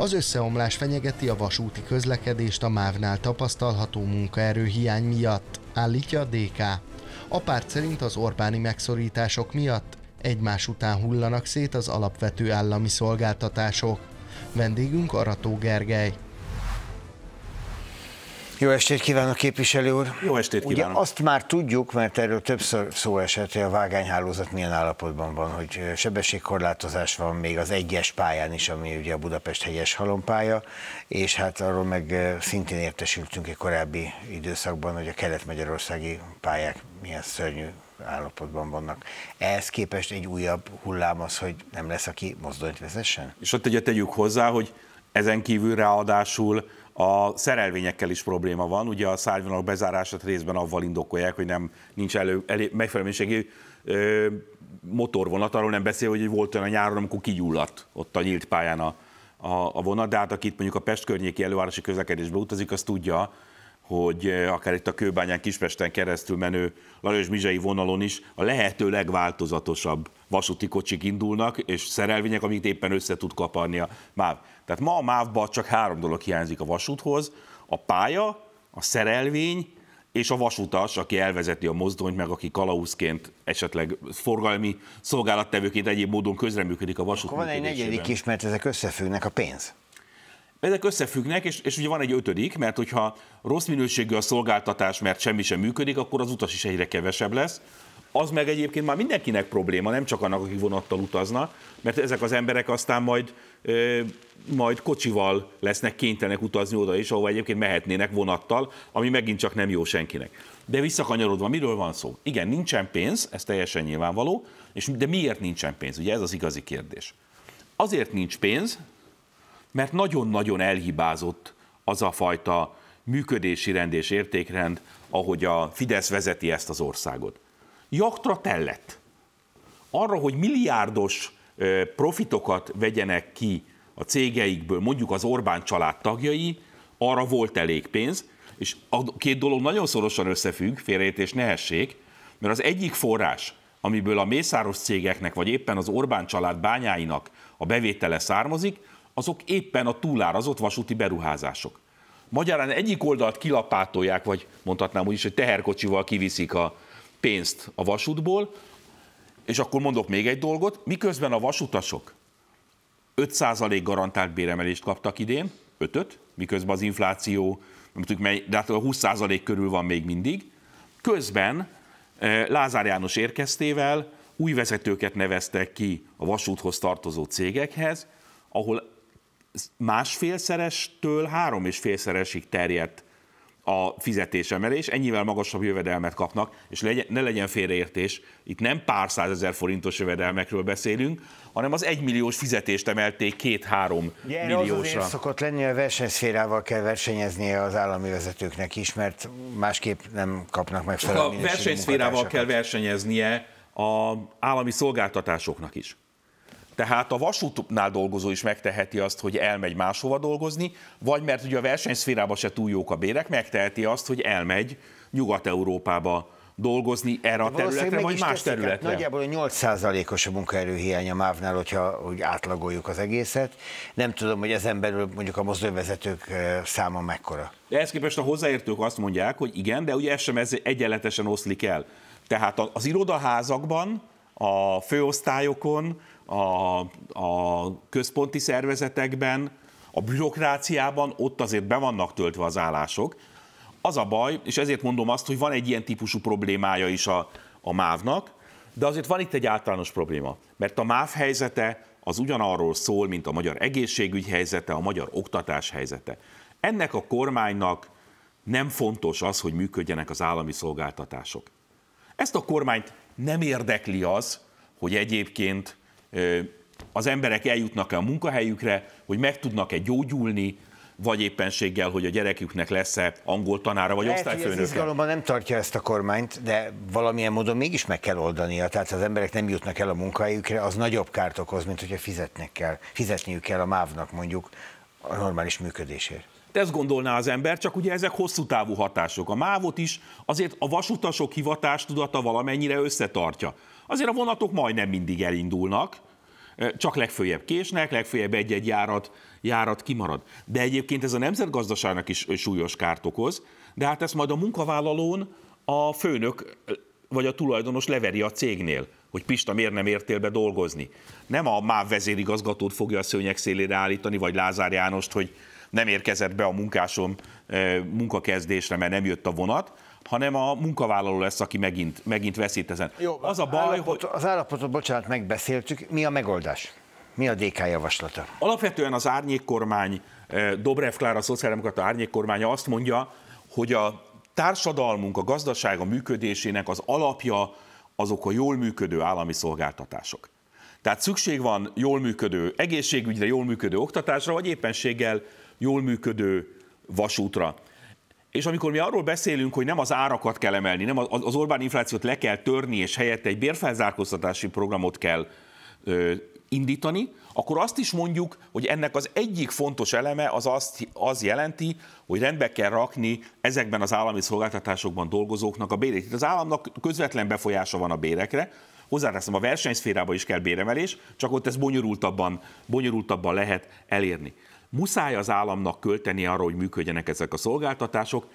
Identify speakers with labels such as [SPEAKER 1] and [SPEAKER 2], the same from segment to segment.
[SPEAKER 1] Az összeomlás fenyegeti a vasúti közlekedést a mávnál tapasztalható munkaerő hiány miatt, állítja a DK. A párt szerint az Orbáni megszorítások miatt egymás után hullanak szét az alapvető állami szolgáltatások. Vendégünk Arató Gergely. Jó estét kívánok, képviselő úr! Jó estét kívánok! Ugye azt már tudjuk, mert erről többször szó esett, hogy a vágányhálózat milyen állapotban van, hogy sebességkorlátozás van még az egyes pályán is, ami ugye a Budapest hegyes halompálya, és hát arról meg szintén értesültünk egy korábbi időszakban, hogy a kelet-magyarországi pályák milyen szörnyű állapotban vannak. Ehhez képest egy újabb hullám az, hogy nem lesz, aki mozdonyt vezessen?
[SPEAKER 2] És ott ugye tegyük hozzá, hogy ezen kívül ráadásul a szerelvényekkel is probléma van, ugye a szárnyvonalak bezárását részben avval indokolják, hogy nem nincs elő, elő megfelelőségű motorvonat, arról nem beszél, hogy volt olyan a nyáron, amikor kigyulladt ott a nyílt pályán a, a, a vonat, de hát aki itt mondjuk a Pest környéki elővárosi közlekedésbe utazik, az tudja, hogy eh, akár itt a Kőbányán, Kispesten keresztül menő Lajos Mizsei vonalon is a lehető legváltozatosabb vasúti kocsik indulnak, és szerelvények, amit éppen össze tud kaparni a MÁV. Tehát ma a máv csak három dolog hiányzik a vasúthoz, a pálya, a szerelvény, és a vasutas, aki elvezeti a mozdonyt, meg aki kalauzként, esetleg forgalmi szolgálattevőként egyéb módon közreműködik a vasút Akkor van egy negyedik is,
[SPEAKER 1] mert ezek összefüggnek a pénz
[SPEAKER 2] ezek összefüggnek, és, és ugye van egy ötödik, mert hogyha rossz minőségű a szolgáltatás, mert semmi sem működik, akkor az utas is egyre kevesebb lesz. Az meg egyébként már mindenkinek probléma, nem csak annak, aki vonattal utazna, mert ezek az emberek aztán majd, ö, majd kocsival lesznek kénytelenek utazni oda is, ahova egyébként mehetnének vonattal, ami megint csak nem jó senkinek. De visszakanyarodva, miről van szó? Igen, nincsen pénz, ez teljesen nyilvánvaló, és de miért nincsen pénz? Ugye ez az igazi kérdés. Azért nincs pénz, mert nagyon-nagyon elhibázott az a fajta működési rend és értékrend, ahogy a Fidesz vezeti ezt az országot. Jaktra tellett. Arra, hogy milliárdos profitokat vegyenek ki a cégeikből, mondjuk az Orbán család tagjai, arra volt elég pénz, és a két dolog nagyon szorosan összefügg, félreértés ne mert az egyik forrás, amiből a Mészáros cégeknek, vagy éppen az Orbán család bányáinak a bevétele származik, azok éppen a túlárazott vasúti beruházások. Magyarán egyik oldalt kilapátolják, vagy mondhatnám úgy is, hogy teherkocsival kiviszik a pénzt a vasútból, és akkor mondok még egy dolgot, miközben a vasutasok 5% garantált béremelést kaptak idén, 5 miközben az infláció, nem tudjuk mely, de hát 20% körül van még mindig, közben e, Lázár János érkeztével új vezetőket neveztek ki a vasúthoz tartozó cégekhez, ahol másfélszerestől három és félszeresig terjedt a fizetésemelés, ennyivel magasabb jövedelmet kapnak, és legyen, ne legyen félreértés, itt nem pár százezer forintos jövedelmekről beszélünk, hanem az egymilliós fizetést emelték két-három milliósra. Az
[SPEAKER 1] szokott lenni, a versenyszférával kell versenyeznie az állami
[SPEAKER 2] vezetőknek is, mert másképp nem kapnak meg A versenyszférával kell versenyeznie az állami szolgáltatásoknak is. Tehát a vasútnál dolgozó is megteheti azt, hogy elmegy máshova dolgozni, vagy mert ugye a versenyszférában se túl jók a bérek, megteheti azt, hogy elmegy Nyugat-Európába dolgozni erre a területre, vagy más hát területre? Nagyjából
[SPEAKER 1] 8%-os a munkaerőhiány a MÁV-nál, hogyha hogy átlagoljuk
[SPEAKER 2] az egészet. Nem tudom, hogy ezen belül mondjuk a mozdővezetők száma mekkora. De ezt képest a hozzáértők azt mondják, hogy igen, de ugye ez sem ez egyenletesen oszlik el. Tehát az irodaházakban, a főosztályokon, a, a központi szervezetekben, a bürokráciában, ott azért be vannak töltve az állások. Az a baj, és ezért mondom azt, hogy van egy ilyen típusú problémája is a, a mávnak, de azért van itt egy általános probléma, mert a MÁV helyzete az ugyanarról szól, mint a magyar egészségügy helyzete, a magyar oktatás helyzete. Ennek a kormánynak nem fontos az, hogy működjenek az állami szolgáltatások. Ezt a kormányt nem érdekli az, hogy egyébként az emberek eljutnak-e a munkahelyükre, hogy meg tudnak-e gyógyulni, vagy éppenséggel, hogy a gyereküknek lesz-e angol tanára vagy Lehet, osztályfőnöke. Ez izgalomban
[SPEAKER 1] nem tartja ezt a kormányt, de valamilyen módon mégis meg kell oldania. Tehát az emberek nem jutnak el a munkahelyükre, az nagyobb kárt okoz, mint hogyha fizetnek kell, fizetniük kell a mávnak mondjuk a normális működésért.
[SPEAKER 2] Ezt gondolná az ember, csak ugye ezek hosszú távú hatások. A mávot is azért a vasutasok hivatás tudata valamennyire összetartja azért a vonatok majdnem mindig elindulnak, csak legfőjebb késnek, legfőjebb egy-egy járat, járat kimarad. De egyébként ez a nemzetgazdaságnak is súlyos kárt okoz, de hát ezt majd a munkavállalón a főnök vagy a tulajdonos leveri a cégnél, hogy Pista miért nem értél be dolgozni. Nem a MÁV vezérigazgatót fogja a szőnyek szélére állítani, vagy Lázár Jánost, hogy nem érkezett be a munkásom munkakezdésre, mert nem jött a vonat, hanem a munkavállaló lesz, aki megint, megint veszít ezen. Jó, az a baj, állapot, hogy... Az állapotot, bocsánat, megbeszéltük. Mi a megoldás? Mi a DK javaslata? Alapvetően az árnyékkormány, eh, Dobrev Klára, szociáldemokrata árnyékkormánya azt mondja, hogy a társadalmunk, a gazdasága működésének az alapja azok a jól működő állami szolgáltatások. Tehát szükség van jól működő egészségügyre, jól működő oktatásra, vagy éppenséggel jól működő vasútra. És amikor mi arról beszélünk, hogy nem az árakat kell emelni, nem az Orbán inflációt le kell törni, és helyette egy bérfelzárkóztatási programot kell ö, indítani, akkor azt is mondjuk, hogy ennek az egyik fontos eleme az azt, az jelenti, hogy rendbe kell rakni ezekben az állami szolgáltatásokban dolgozóknak a bérét. Itt az államnak közvetlen befolyása van a bérekre, hozzáteszem, a versenyszférában is kell béremelés, csak ott ez bonyolultabban, bonyolultabban lehet elérni muszáj az államnak költeni arra, hogy működjenek ezek a szolgáltatások,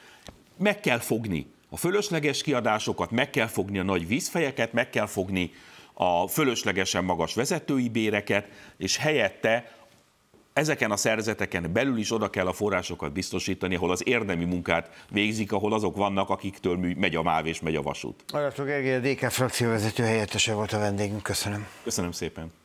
[SPEAKER 2] meg kell fogni a fölösleges kiadásokat, meg kell fogni a nagy vízfejeket, meg kell fogni a fölöslegesen magas vezetői béreket, és helyette ezeken a szerzeteken belül is oda kell a forrásokat biztosítani, ahol az érdemi munkát végzik, ahol azok vannak, akiktől megy a máv és megy a vasút.
[SPEAKER 1] Arató Gergely, a DK frakcióvezető helyettese volt a vendégünk. Köszönöm.
[SPEAKER 2] Köszönöm szépen.